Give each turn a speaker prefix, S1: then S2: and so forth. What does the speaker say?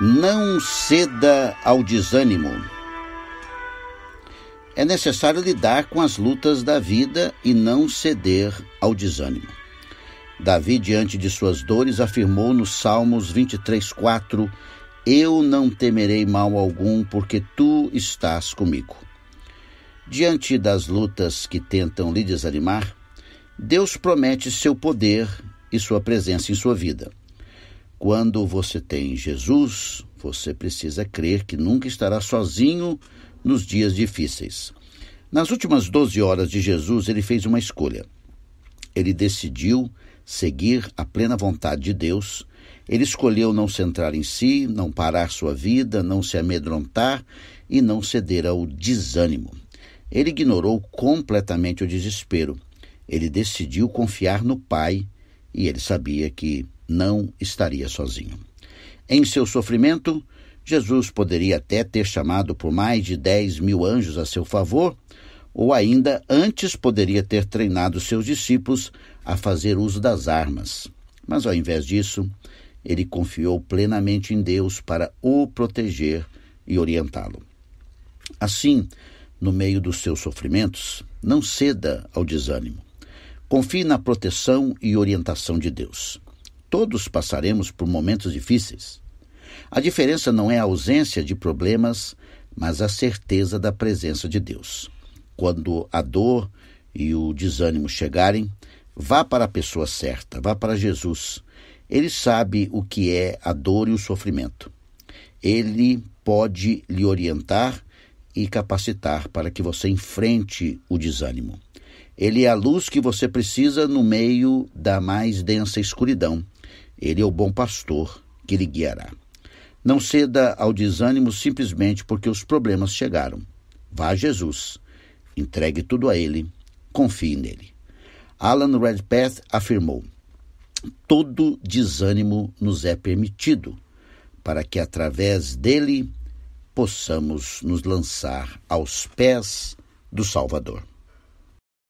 S1: Não ceda ao desânimo. É necessário lidar com as lutas da vida e não ceder ao desânimo. Davi, diante de suas dores, afirmou nos Salmos 23:4: Eu não temerei mal algum, porque tu estás comigo. Diante das lutas que tentam lhe desanimar, Deus promete seu poder e sua presença em sua vida. Quando você tem Jesus, você precisa crer que nunca estará sozinho nos dias difíceis. Nas últimas 12 horas de Jesus, ele fez uma escolha. Ele decidiu seguir a plena vontade de Deus. Ele escolheu não centrar em si, não parar sua vida, não se amedrontar e não ceder ao desânimo. Ele ignorou completamente o desespero. Ele decidiu confiar no Pai e ele sabia que não estaria sozinho. Em seu sofrimento, Jesus poderia até ter chamado por mais de 10 mil anjos a seu favor, ou ainda antes poderia ter treinado seus discípulos a fazer uso das armas. Mas ao invés disso, ele confiou plenamente em Deus para o proteger e orientá-lo. Assim, no meio dos seus sofrimentos, não ceda ao desânimo. Confie na proteção e orientação de Deus. Todos passaremos por momentos difíceis. A diferença não é a ausência de problemas, mas a certeza da presença de Deus. Quando a dor e o desânimo chegarem, vá para a pessoa certa, vá para Jesus. Ele sabe o que é a dor e o sofrimento. Ele pode lhe orientar e capacitar para que você enfrente o desânimo. Ele é a luz que você precisa no meio da mais densa escuridão. Ele é o bom pastor que lhe guiará. Não ceda ao desânimo simplesmente porque os problemas chegaram. Vá a Jesus, entregue tudo a Ele, confie nele. Alan Redpath afirmou: Todo desânimo nos é permitido, para que através dele possamos nos lançar aos pés do Salvador.